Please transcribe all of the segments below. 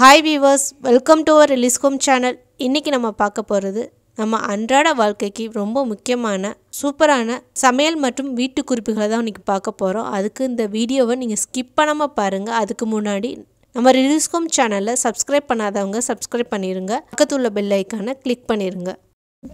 hi viewers welcome to our ரிலிஸ்கோம் channel இன்றைக்கி நம்ம பார்க்க போகிறது நம்ம அன்றாட வாழ்க்கைக்கு ரொம்ப முக்கியமான சூப்பரான சமையல் மற்றும் வீட்டு குறிப்புகளை தான் இன்றைக்கி பார்க்க போகிறோம் அதுக்கு இந்த வீடியோவை நீங்கள் ஸ்கிப் பண்ணாமல் பாருங்கள் அதுக்கு முன்னாடி நம்ம ரிலிஸ்கோம் சேனலை சப்ஸ்கிரைப் பண்ணாதவங்க சப்ஸ்கிரைப் பண்ணிடுங்க உள்ள பெல் ஐக்கானை கிளிக் பண்ணிடுங்க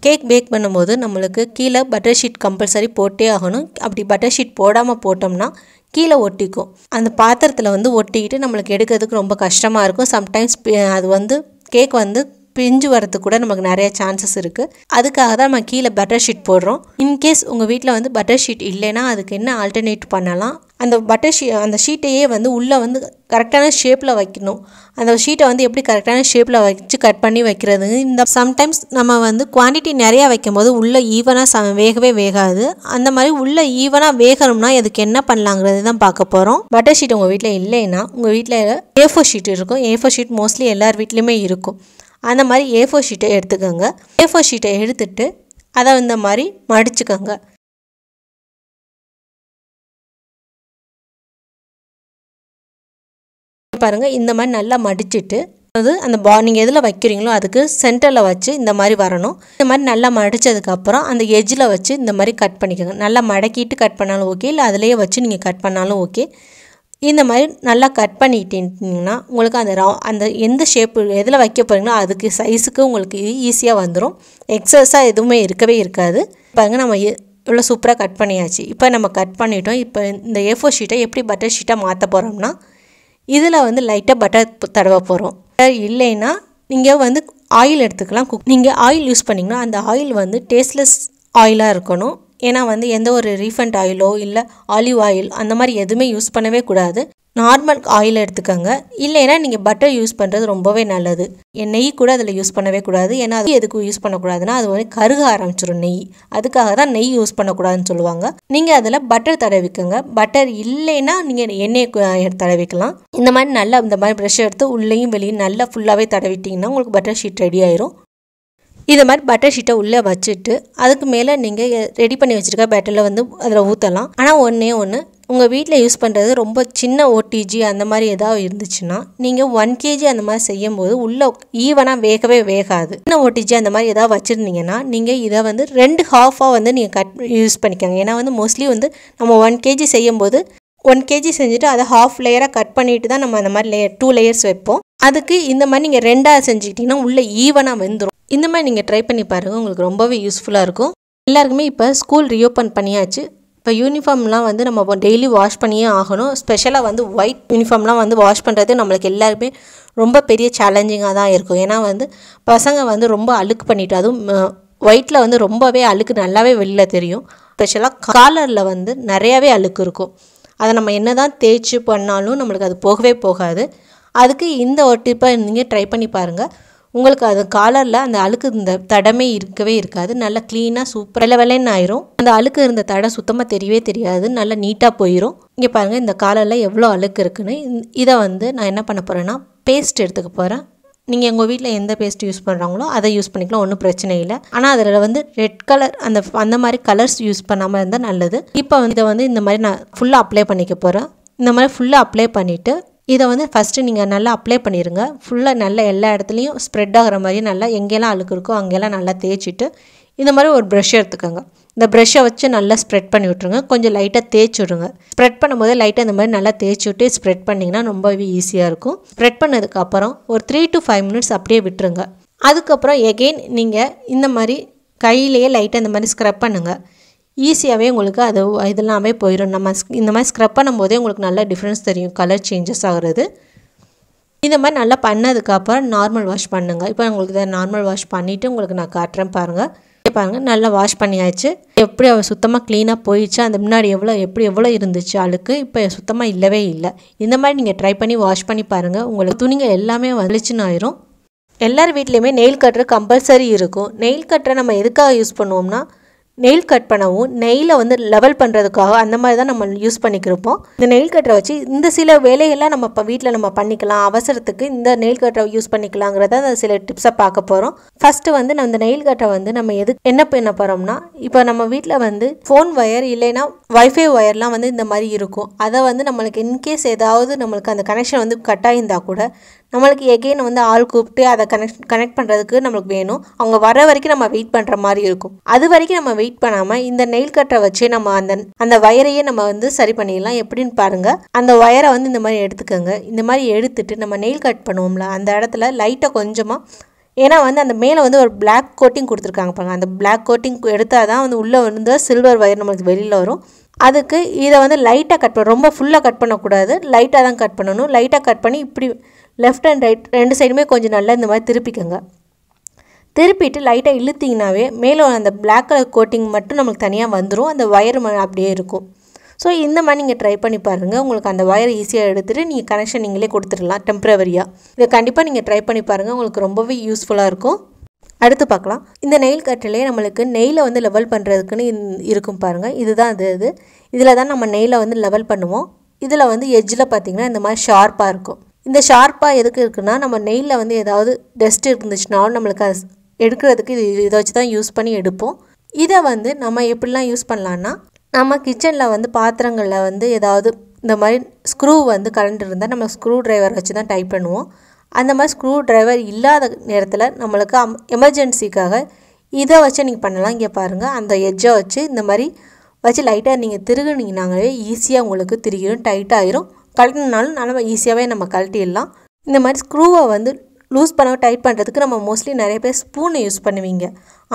கேக் பேக் பண்ணும்போது நம்மளுக்கு கீழே பட்டர் ஷீட் கம்பல்சரி போட்டே ஆகணும் அப்படி பட்டர் ஷீட் போடாமல் போட்டோம்னா கீழே ஒட்டிக்கும் அந்த பாத்திரத்தில் வந்து ஒட்டிக்கிட்டு நம்மளுக்கு எடுக்கிறதுக்கு ரொம்ப கஷ்டமாக இருக்கும் சம்டைம்ஸ் அது வந்து கேக் வந்து பிஞ்சு வரது கூட நமக்கு நிறைய சான்சஸ் இருக்குது அதுக்காக தான் நம்ம கீழே பட்டர் ஷீட் போடுறோம் இன்கேஸ் உங்கள் வீட்டில் வந்து பட்டர் ஷீட் இல்லைன்னா அதுக்கு என்ன ஆல்டர்னேட் பண்ணலாம் அந்த பட்டர் ஷீ அந்த ஷீட்டையே வந்து உள்ளே வந்து கரெக்டான ஷேப்பில் வைக்கணும் அந்த ஷீட்டை வந்து எப்படி கரெக்டான ஷேப்பில் வச்சு கட் பண்ணி வைக்கிறது இந்த சம்டைம்ஸ் நம்ம வந்து குவான்டிட்டி நிறையா வைக்கும்போது உள்ளே ஈவனாக ச வேகவே வேகாது அந்த மாதிரி உள்ளே ஈவனாக வேகணும்னா அதுக்கு என்ன பண்ணலாங்கிறது தான் பார்க்க போகிறோம் பட்டர் ஷீட் உங்கள் வீட்டில் இல்லைன்னா உங்கள் வீட்டில் ஏஃபோ ஷீட் இருக்கும் ஏஃபோ ஷீட் மோஸ்ட்லி எல்லார் வீட்லேயுமே இருக்கும் அந்த மாதிரி ஏ ஃபோர் ஷீட்டை எடுத்துக்கோங்க ஏஃபோர் ஷீட்டை எடுத்துட்டு அதை இந்த மாதிரி மடிச்சுக்கோங்க பாருங்கள் இந்த மாதிரி நல்லா மடிச்சுட்டு அது அந்த பா நீங்கள் எதில் வைக்கிறீங்களோ அதுக்கு சென்டரில் வச்சு இந்த மாதிரி வரணும் இந்த மாதிரி நல்லா மடித்ததுக்கப்புறம் அந்த எஜ்ஜில் வச்சு இந்த மாதிரி கட் பண்ணிக்கோங்க நல்லா மடக்கிட்டு கட் பண்ணாலும் ஓகே இல்லை அதிலேயே வச்சு நீங்கள் கட் பண்ணாலும் ஓகே இந்த மாதிரி நல்லா கட் பண்ணிட்டீங்கன்னா உங்களுக்கு அந்த ரவு அந்த எந்த ஷேப்பு எதில் வைக்க போகிறீங்களோ அதுக்கு சைஸுக்கு உங்களுக்கு ஈஸியாக வந்துடும் எக்ஸஸாக எதுவுமே இருக்கவே இருக்காது பாருங்கள் நம்ம இவ்வளோ சூப்பராக கட் பண்ணியாச்சு இப்போ நம்ம கட் பண்ணிட்டோம் இப்போ இந்த ஏஃபோ ஷீட்டை எப்படி பட்டர் ஷீட்டாக மாற்ற போகிறோம்னா இதில் வந்து லைட்டாக பட்டர் தடவ போகிறோம் பட்டர் இல்லைன்னா நீங்கள் வந்து ஆயில் எடுத்துக்கலாம் குக் நீங்கள் ஆயில் யூஸ் பண்ணிங்கன்னா அந்த ஆயில் வந்து டேஸ்ட்லெஸ் ஆயிலாக இருக்கணும் ஏன்னா வந்து எந்த ஒரு ரீஃபண்ட் ஆயிலோ இல்லை ஆலிவ் ஆயில் அந்த மாதிரி எதுவுமே யூஸ் பண்ணவே கூடாது நார்மல் ஆயில் எடுத்துக்கோங்க இல்லைன்னா நீங்கள் பட்டர் யூஸ் பண்ணுறது ரொம்பவே நல்லது என் நெய் கூட அதில் யூஸ் பண்ணவே கூடாது ஏன்னா அது எதுக்கு யூஸ் பண்ணக்கூடாதுன்னா அது வந்து கருக ஆரம்பிச்சிடும் நெய் அதுக்காக தான் நெய் யூஸ் பண்ணக்கூடாதுன்னு சொல்லுவாங்க நீங்கள் அதில் பட்டர் தடவிக்கோங்க பட்டர் இல்லைன்னா நீங்கள் எண்ணெயை தடவிக்கலாம் இந்த மாதிரி நல்லா இந்த மாதிரி ப்ரெஷ் எடுத்து உள்ளேயும் வெளியும் நல்லா ஃபுல்லாகவே தடவிட்டிங்கன்னா உங்களுக்கு பட்டர் ஷீட் ரெடி ஆயிரும் இதை மாதிரி பட்டர் ஷீட்டை உள்ளே வச்சுட்டு அதுக்கு மேலே நீங்கள் ரெடி பண்ணி வச்சுருக்க பேட்டரில் வந்து அதில் ஊற்றலாம் ஆனால் ஒன்றே ஒன்று உங்கள் வீட்டில் யூஸ் பண்ணுறது ரொம்ப சின்ன ஓடிஜி அந்த மாதிரி ஏதாவது இருந்துச்சுன்னா நீங்கள் ஒன் கேஜி அந்த மாதிரி செய்யும்போது உள்ளே ஈவனாக வேகவே வேகாது சின்ன ஓடிஜி அந்த மாதிரி ஏதாவது வச்சுருந்தீங்கன்னா நீங்கள் இதை வந்து ரெண்டு ஹாஃபாக வந்து நீங்கள் கட் யூஸ் பண்ணிக்கோங்க ஏன்னா வந்து மோஸ்ட்லி வந்து நம்ம ஒன் கேஜி செய்யும்போது ஒன் கேஜி செஞ்சுட்டு அதை ஹாஃப் லேயராக கட் பண்ணிவிட்டு தான் நம்ம அந்த மாதிரி லேயர் டூ லேயர்ஸ் வைப்போம் அதுக்கு இந்த மாதிரி நீங்கள் ரெண்டாக செஞ்சுக்கிட்டிங்கன்னா உள்ளே ஈவனாக வெந்துடும் இந்த மாதிரி நீங்கள் ட்ரை பண்ணி பாருங்கள் உங்களுக்கு ரொம்பவே யூஸ்ஃபுல்லாக இருக்கும் எல்லாருக்குமே இப்போ ஸ்கூல் ரீஓப்பன் பண்ணியாச்சு இப்போ யூனிஃபார்ம்லாம் வந்து நம்ம டெய்லி வாஷ் பண்ணியே ஆகணும் ஸ்பெஷலாக வந்து ஒயிட் யூனிஃபார்ம்லாம் வந்து வாஷ் பண்ணுறது நம்மளுக்கு எல்லாருமே ரொம்ப பெரிய சேலஞ்சிங்காக தான் இருக்கும் ஏன்னா வந்து பசங்க வந்து ரொம்ப அழுக்கு பண்ணிவிட்டு அதுவும் ஒயிட்டில் வந்து ரொம்பவே அழுக்கு நல்லாவே வெளியில் தெரியும் ஸ்பெஷலாக காலரில் வந்து நிறையாவே அழுக்கு இருக்கும் அதை நம்ம என்ன தான் தேய்ச்சி பண்ணாலும் நம்மளுக்கு அது போகவே போகாது அதுக்கு இந்த ஒரு டிப்பை நீங்கள் ட்ரை பண்ணி பாருங்கள் உங்களுக்கு அது காலரில் அந்த அழுக்கு இந்த தடமே இருக்கவே இருக்காது நல்லா க்ளீனாக சூப்பர் வெள்ள வெள்ளைன்னு ஆயிரும் அந்த அழுக்கு இருந்த தடை சுத்தமாக தெரியவே தெரியாது நல்லா நீட்டாக போயிடும் இங்கே பாருங்கள் இந்த காலரில் எவ்வளோ அழுக்கு இருக்குன்னு இதை வந்து நான் என்ன பண்ண போகிறேன்னா பேஸ்ட் எடுத்துக்க போகிறேன் நீங்கள் எங்கள் வீட்டில் எந்த பேஸ்ட் யூஸ் பண்ணுறாங்களோ அதை யூஸ் பண்ணிக்கலாம் ஒன்றும் பிரச்சனை இல்லை ஆனால் அதில் வந்து ரெட் கலர் அந்த அந்த மாதிரி கலர்ஸ் யூஸ் பண்ணாமல் இருந்தால் நல்லது இப்போ வந்து இதை வந்து இந்த மாதிரி நான் ஃபுல்லாக அப்ளை பண்ணிக்க போகிறேன் இந்த மாதிரி ஃபுல்லாக அப்ளை பண்ணிவிட்டு இதை வந்து ஃபஸ்ட்டு நீங்கள் நல்லா அப்ளை பண்ணிடுங்க ஃபுல்லாக நல்லா எல்லா இடத்துலையும் ஸ்ப்ரெட் ஆகிற மாதிரி நல்லா எங்கெல்லாம் அழுக்கு இருக்கோ அங்கெல்லாம் நல்லா தேய்ச்சிட்டு இந்த மாதிரி ஒரு ப்ரெஷ் எடுத்துக்கோங்க இந்த ப்ரெஷ்ஷை வச்சு நல்லா ஸ்ப்ரெட் பண்ணி விட்ருங்க கொஞ்சம் லைட்டாக தேய்ச்சி விடுங்க ஸ்ப்ரெட் பண்ணும்போது லைட்டாக இந்த மாதிரி நல்லா தேய்ச்சி விட்டு ஸ்ப்ரெட் பண்ணிங்கன்னா ரொம்பவே ஈஸியாக இருக்கும் ஸ்ப்ரெட் பண்ணதுக்கப்புறம் ஒரு த்ரீ டு ஃபைவ் மினிட்ஸ் அப்படியே விட்டுருங்க அதுக்கப்புறம் எகெயின் நீங்கள் இந்த மாதிரி கையிலேயே லைட்டாக இந்த மாதிரி ஸ்க்ரப் பண்ணுங்கள் ஈஸியாகவே உங்களுக்கு அது இதெல்லாமே போயிடும் நம்ம இந்த மாதிரி ஸ்க்ரப் பண்ணும்போதே உங்களுக்கு நல்ல டிஃப்ரென்ஸ் தெரியும் கலர் சேஞ்சஸ் ஆகிறது இந்த மாதிரி நல்லா பண்ணதுக்கப்புறம் நார்மல் வாஷ் பண்ணுங்கள் இப்போ உங்களுக்கு இதை நார்மல் வாஷ் பண்ணிவிட்டு உங்களுக்கு நான் காட்டுறேன் பாருங்கள் பாருங்கள் நல்லா வாஷ் பண்ணியாச்சு எப்படி அவள் சுத்தமாக க்ளீனாக போயிடுச்சு அந்த முன்னாடி எவ்வளோ எப்படி எவ்வளோ இருந்துச்சு அழுக்கு இப்போ சுத்தமாக இல்லவே இல்லை இந்த மாதிரி நீங்கள் ட்ரை பண்ணி வாஷ் பண்ணி பாருங்கள் உங்களுக்கு துணிங்க எல்லாமே வலிச்சுன்னு ஆயிரும் எல்லார் வீட்லேயுமே நெயில் கட்டுற கம்பல்சரி இருக்கும் நெயில் கட்டுற நம்ம எதுக்காக யூஸ் பண்ணுவோம்னா நெயில் கட் பண்ணவும் நெயிலை வந்து லெவல் பண்ணுறதுக்காக அந்த மாதிரி தான் நம்ம யூஸ் பண்ணிக்கிருப்போம் இந்த நெயில் கட்டரை வச்சு இந்த சில வேலையெல்லாம் நம்ம இப்போ வீட்டில் நம்ம பண்ணிக்கலாம் அவசரத்துக்கு இந்த நெயில் கட்டரை யூஸ் பண்ணிக்கலாங்கிறத அந்த சில டிப்ஸை பார்க்க போகிறோம் ஃபஸ்ட்டு வந்து நம்ம இந்த நெயில் கட்டரை வந்து நம்ம எது என்ன பண்ண போகிறோம்னா இப்போ நம்ம வீட்டில் வந்து ஃபோன் ஒயர் இல்லைன்னா வைஃபை ஒயர்லாம் வந்து இந்த மாதிரி இருக்கும் அதை வந்து நம்மளுக்கு இன்கேஸ் ஏதாவது நம்மளுக்கு அந்த கனெக்ஷன் வந்து கட் ஆகியிருந்தால் கூட நம்மளுக்கு எகெயின் வந்து ஆள் கூப்பிட்டு அதை கனெக்ட் கனெக்ட் பண்ணுறதுக்கு நம்மளுக்கு வேணும் அவங்க வர வரைக்கும் நம்ம வெயிட் பண்ணுற மாதிரி இருக்கும் அது வரைக்கும் நம்ம வெயிட் பண்ணாமல் இந்த நெயில் கட்டரை வச்சு நம்ம அந்த அந்த வயரையே நம்ம வந்து சரி பண்ணிடலாம் எப்படின்னு பாருங்கள் அந்த ஒயரை வந்து இந்த மாதிரி எடுத்துக்கோங்க இந்த மாதிரி எடுத்துட்டு நம்ம நெயில் கட் பண்ணுவோம்ல அந்த இடத்துல லைட்டை கொஞ்சமாக ஏன்னா வந்து அந்த மேலே வந்து ஒரு பிளாக் கோட்டிங் கொடுத்துருக்காங்க பாருங்க அந்த பிளாக் கோட்டிங் எடுத்தால் தான் வந்து உள்ளே வந்து சில்வர் வயர் நம்மளுக்கு வெளியில் வரும் அதுக்கு இதை வந்து லைட்டாக கட் பண்ண ரொம்ப ஃபுல்லாக கட் பண்ணக்கூடாது லைட்டாக தான் கட் பண்ணணும் லைட்டாக கட் பண்ணி இப்படி லெஃப்ட் அண்ட் ரைட் ரெண்டு சைடுமே கொஞ்சம் நல்லா இந்த மாதிரி திருப்பிக்கோங்க திருப்பிட்டு லைட்டாக இழுத்திங்கனாவே மேலே அந்த பிளாக் கலர் கோட்டிங் மட்டும் நம்மளுக்கு தனியாக வந்துடும் அந்த ஒயர் அப்படியே இருக்கும் ஸோ இந்த மாதிரி நீங்கள் ட்ரை பண்ணி பாருங்கள் உங்களுக்கு அந்த ஒயர் ஈஸியாக எடுத்துகிட்டு நீங்கள் கனெக்ஷன் நீங்களே கொடுத்துடலாம் டெம்ப்ரவரியாக இதை கண்டிப்பாக நீங்கள் ட்ரை பண்ணி பாருங்கள் உங்களுக்கு ரொம்பவே யூஸ்ஃபுல்லாக இருக்கும் அடுத்து பார்க்கலாம் இந்த நெயில் கட்டிலே நம்மளுக்கு நெயில் வந்து லெவல் பண்ணுறதுக்குன்னு இருக்கும் பாருங்கள் இதுதான் அது இது இதில் தான் நம்ம நெயில் வந்து லெவல் பண்ணுவோம் இதில் வந்து எஜ்ஜில் பார்த்திங்கன்னா இந்த மாதிரி ஷார்ப்பாக இருக்கும் இந்த ஷார்ப்பாக எதுக்கு இருக்குன்னா நம்ம நெயிலில் வந்து ஏதாவது டஸ்ட் இருந்துச்சுனாலும் நம்மளுக்கு எடுக்கிறதுக்கு இது இதை வச்சு தான் யூஸ் பண்ணி எடுப்போம் இதை வந்து நம்ம எப்படிலாம் யூஸ் பண்ணலான்னா நம்ம கிச்சனில் வந்து பாத்திரங்களில் வந்து ஏதாவது இந்த மாதிரி ஸ்க்ரூ வந்து கரண்ட் இருந்தால் நம்ம ஸ்க்ரூ ட்ரைவர் வச்சு தான் டைப் பண்ணுவோம் அந்த மாதிரி ஸ்க்ரூ ட்ரைவர் இல்லாத நேரத்தில் நம்மளுக்கு அம் எமர்ஜென்சிக்காக இதை வச்சு நீங்கள் பண்ணலாம் இங்கே பாருங்கள் அந்த எஜ்ஜை வச்சு இந்த மாதிரி வச்சு லைட்டாக நீங்கள் திருகுனீங்கனாங்களே ஈஸியாக உங்களுக்கு திருகிடும் டைட்டாகிரும் கழட்டினாலும் நல்லா ஈஸியாகவே நம்ம கழட்டிடலாம் இந்த மாதிரி ஸ்க்ரூவை வந்து லூஸ் பண்ண டைட் பண்ணுறதுக்கு நம்ம மோஸ்ட்லி நிறைய பேர் ஸ்பூனை யூஸ் பண்ணுவீங்க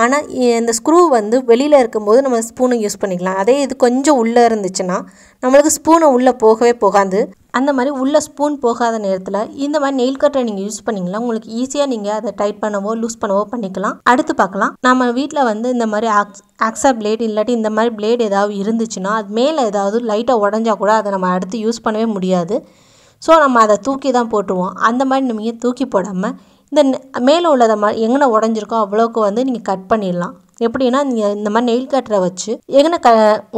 ஆனால் இந்த ஸ்க்ரூ வந்து வெளியில் இருக்கும்போது நம்ம ஸ்பூனை யூஸ் பண்ணிக்கலாம் அதே இது கொஞ்சம் உள்ளே இருந்துச்சுன்னா நம்மளுக்கு ஸ்பூனை உள்ளே போகவே போகாது அந்த மாதிரி உள்ளே ஸ்பூன் போகாத நேரத்தில் இந்த மாதிரி நெயில் கட்டரை நீங்கள் யூஸ் பண்ணிங்களா உங்களுக்கு ஈஸியாக நீங்கள் அதை டைட் பண்ணவோ லூஸ் பண்ணவோ பண்ணிக்கலாம் அடுத்து பார்க்கலாம் நம்ம வீட்டில் வந்து இந்த மாதிரி ஆக்ஸ் ஆக்ஸா பிளேட் இல்லாட்டி இந்த மாதிரி பிளேட் ஏதாவது இருந்துச்சுன்னா அது மேலே ஏதாவது லைட்டாக உடஞ்சா கூட அதை நம்ம அடுத்து யூஸ் பண்ணவே முடியாது ஸோ நம்ம அதை தூக்கி தான் போட்டுருவோம் அந்த மாதிரி நீங்கள் தூக்கி போடாமல் இந்த மேலே உள்ளதை ம எங்கன்னா உடஞ்சிருக்கோ அவ்வளோக்கு வந்து நீங்கள் கட் பண்ணிடலாம் எப்படின்னா நீங்கள் இந்த மாதிரி நெயில் கட்டரை வச்சு எங்கன்னா க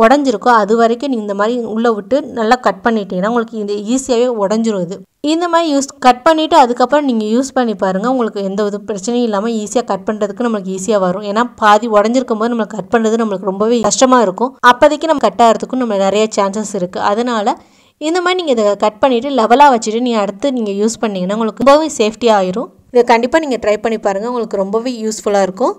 உடஞ்சிருக்கோ அது வரைக்கும் நீங்கள் இந்த மாதிரி உள்ளே விட்டு நல்லா கட் பண்ணிட்டீங்கன்னா உங்களுக்கு இது ஈஸியாகவே உடஞ்சிருது இந்த மாதிரி யூஸ் கட் பண்ணிவிட்டு அதுக்கப்புறம் நீங்கள் யூஸ் பண்ணி பாருங்கள் உங்களுக்கு எந்த ஒரு பிரச்சனையும் இல்லாமல் ஈஸியாக கட் பண்ணுறதுக்கு நம்மளுக்கு ஈஸியாக வரும் ஏன்னா பாதி உடஞ்சிருக்கும் போது நம்மளுக்கு கட் பண்ணுறது நம்மளுக்கு ரொம்பவே கஷ்டமாக இருக்கும் அப்போதைக்கு நம்ம கட் ஆகிறதுக்கும் நம்ம நிறைய சான்சஸ் இருக்குது அதனால் இந்த மாதிரி நீங்கள் இதை கட் பண்ணிவிட்டு லெவலாக வச்சுட்டு நீங்கள் அடுத்து நீங்கள் யூஸ் பண்ணிங்கன்னா உங்களுக்கு ரொம்பவே சேஃப்டியாக ஆயிரும் இதை கண்டிப்பாக நீங்கள் ட்ரை பண்ணி பாருங்கள் உங்களுக்கு ரொம்பவே யூஸ்ஃபுல்லாக இருக்கும்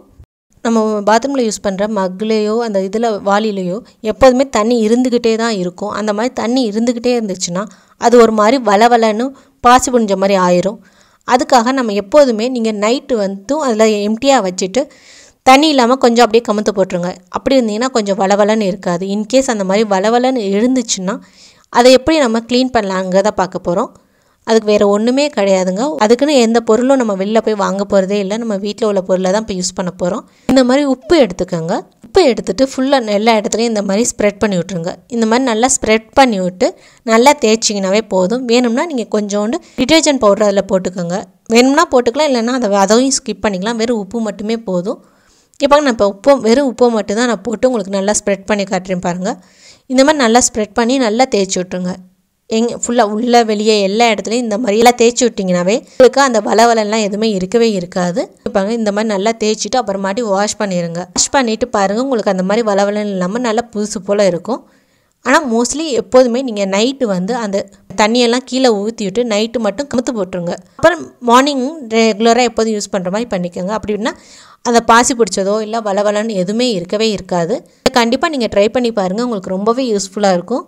நம்ம பாத்ரூமில் யூஸ் பண்ணுற மக்லேயோ அந்த இதில் வாலிலேயோ எப்போதுமே தண்ணி இருந்துக்கிட்டே தான் இருக்கும் அந்த மாதிரி தண்ணி இருந்துக்கிட்டே இருந்துச்சுன்னா அது ஒரு மாதிரி வளவலன்னு பாசி புனிஞ்ச மாதிரி ஆயிரும் அதுக்காக நம்ம எப்போதுமே நீங்கள் நைட்டு வந்து அதில் எம்டியாக வச்சுட்டு தண்ணி இல்லாமல் கொஞ்சம் அப்படியே கமுத்து போட்டுருங்க அப்படி இருந்தீங்கன்னா கொஞ்சம் வளவலன்னு இருக்காது இன்கேஸ் அந்த மாதிரி வளவலன்னு இருந்துச்சுன்னா அதை எப்படி நம்ம க்ளீன் பண்ணலாங்கிறத பார்க்க போகிறோம் அதுக்கு வேறு ஒன்றுமே கிடையாதுங்க அதுக்குன்னு எந்த பொருளும் நம்ம வெளில போய் வாங்க போகிறதே இல்லை நம்ம வீட்டில் உள்ள பொருளை தான் இப்போ யூஸ் பண்ண போகிறோம் இந்த மாதிரி உப்பு எடுத்துக்கோங்க உப்பு எடுத்துகிட்டு ஃபுல்லாக எல்லா இடத்துலையும் இந்த மாதிரி ஸ்ப்ரெட் பண்ணி விட்ருங்க இந்த மாதிரி நல்லா ஸ்ப்ரெட் பண்ணி விட்டு நல்லா தேய்ச்சிங்கனாவே போதும் வேணும்னா நீங்கள் கொஞ்சோண்டு டிட்டர்ஜென்ட் பவுடர் அதில் போட்டுக்கோங்க வேணும்னா போட்டுக்கலாம் இல்லைன்னா அதை அதையும் ஸ்கிப் பண்ணிக்கலாம் வெறும் உப்பு மட்டுமே போதும் இப்போ நான் இப்போ உப்பு வெறும் உப்பை மட்டும்தான் நான் போட்டு உங்களுக்கு நல்லா ஸ்ப்ரெட் பண்ணி காட்டுறேன் பாருங்கள் இந்த மாதிரி நல்லா ஸ்ப்ரெட் பண்ணி நல்லா தேய்ச்சி விட்ருங்க எங் ஃபுல்லாக உள்ளே வெளியே எல்லா இடத்துலையும் இந்த மாதிரி எல்லாம் தேய்ச்சி விட்டிங்கனாவே உங்களுக்கு அந்த வளவலெல்லாம் எதுவுமே இருக்கவே இருக்காது இருப்பாங்க இந்த மாதிரி நல்லா தேய்ச்சிட்டு அப்புறமாட்டி வாஷ் பண்ணிடுங்க வாஷ் பண்ணிவிட்டு பாருங்கள் உங்களுக்கு அந்த மாதிரி வளவலன் இல்லாமல் நல்லா புதுசு போல் இருக்கும் ஆனால் மோஸ்ட்லி எப்போதுமே நீங்கள் நைட்டு வந்து அந்த தண்ணியெல்லாம் கீழே ஊற்றி விட்டு நைட்டு மட்டும் கமுத்து போட்டுருங்க அப்புறம் மார்னிங் ரெகுலராக எப்போதும் யூஸ் பண்ணுற மாதிரி பண்ணிக்கோங்க அப்படின்னா அந்த பாசி பிடிச்சதோ இல்லை வளவலன்னு எதுவுமே இருக்கவே இருக்காது கண்டிப்பாக நீங்கள் ட்ரை பண்ணி பாருங்கள் உங்களுக்கு ரொம்பவே யூஸ்ஃபுல்லாக இருக்கும்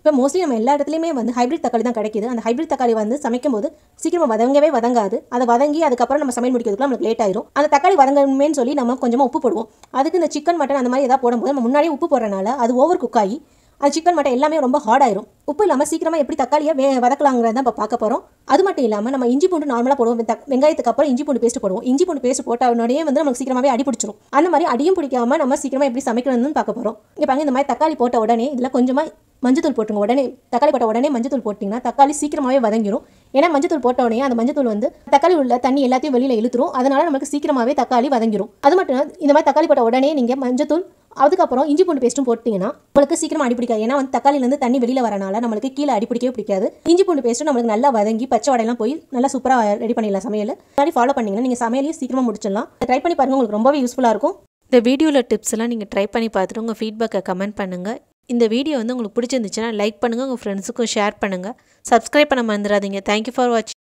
இப்போ மோஸ்ட்லி நம்ம எல்லா இடத்துலையுமே வந்து ஹைப்ரிட் தக்காளி தான் கிடைக்கிது அந்த ஹைப்ரிட் தக்காளி வந்து சமைக்கும் போது சீக்கிரமாக வதங்கவே வதங்காது அதை வதங்கி அதுக்கப்புறம் நம்ம சமையல் முடிக்கிறதுக்குலாம் நம்மளுக்கு லேட் ஆயிரும் அந்த தக்காளி வதங்கணுமேனு சொல்லி நம்ம கொஞ்சமாக உப்பு போடுவோம் அதுக்கு இந்த சிக்கன் மட்டன் அந்த மாதிரி ஏதாவது போடும்போது நம்ம முன்னாடியே உப்பு போடுறனால அது ஓவர் குக் ஆகி சிக்கன் மட்டன் எல்லாமே ரொம்ப ஹார்ட் ஆயிரும் உப்பு இல்லாமல் சீக்கிரமாக எப்படி தக்காளியை வே வதக்கலாங்கிறத இப்போ பார்க்க போகிறோம் அது மட்டும் இல்லாமல் நம்ம இஞ்சி பூண்டு நார்மலாக போடுவோம் வெங்காயத்துக்கு அப்புறம் இஞ்சி பூண்டு பேஸ்ட் போடுவோம் இஞ்சி பூண்டு பேஸ்ட் உடனே வந்து நமக்கு சீக்கிரமாகவே அடி பிடிச்சிரும் அந்த மாதிரி அடியும் பிடிக்காம நம்ம சீக்கிரமாக எப்படி சமைக்கணும்னு பார்க்க போகிறோம் இப்போ இந்த மாதிரி தக்காளி போட்ட உடனே இதில் கொஞ்சமாக மஞ்சத்தூள் போட்டுங்க உடனே தக்காளி போட்ட உடனே மஞ்சத்தூள் போட்டிங்கன்னா தக்காளி சீக்கிரமாகவே வதங்கிடும் ஏன்னா மஞ்சத்தூள் போட்ட உடனே அந்த மஞ்சத்தூள் வந்து தக்காளி உள்ள தண்ணி எல்லாத்தையும் வெளியில் இழுத்துரும் அதனால் நமக்கு சீக்கிரமாகவே தக்காளி வதங்கிடும் அது மட்டும் இந்த மாதிரி தக்காளி போட்ட உடனே நீங்கள் மஞ்சத்தூள் அதுக்கப்புறம் இஞ்சி பூண்டு பேஸ்ட்டும் போட்டிங்கன்னா உங்களுக்கு சீக்கிரம் அடிப்பிடிக்காது ஏன்னா வந்து தக்காளியிலேருந்து தண்ணி வெளியில் வரனால நம்மளுக்கு கீழே அடி பிடிக்கவே பிடிக்காது இஞ்சி பூண்டு பேஸ்ட்டும் நம்மளுக்கு நல்லா வதங்கி பச்சை வடையெல்லாம் போய் நல்லா சூப்பராக ரெடி பண்ணிடலாம் சமையல் மாதிரி ஃபாலோ பண்ணிங்கன்னா நீங்கள் சமையலையும் சீக்கிரமாக முடிச்சிடலாம் ட்ரை பண்ணி பாருங்கள் உங்களுக்கு ரொம்பவே யூஸ்ஃபுல்லாக இருக்கும் இந்த வீடியோவில் டிப்ஸ் எல்லாம் நீங்கள் ட்ரை பண்ணி பார்த்துட்டு உங்கள் ஃபீட்பேக்கை கமெண்ட் பண்ணுங்கள் இந்த வீடியோ வந்து உங்களுக்கு பிடிச்சிருந்துச்சுன்னா லைக் பண்ணுங்கள் உங்கள் ஃப்ரெண்ட்ஸுக்கும் ஷேர் பண்ணுங்கள் சப்ஸ்கிரைப் பண்ண மறந்துடாதீங்க தேங்க்யூ ஃபார் வாட்சிங்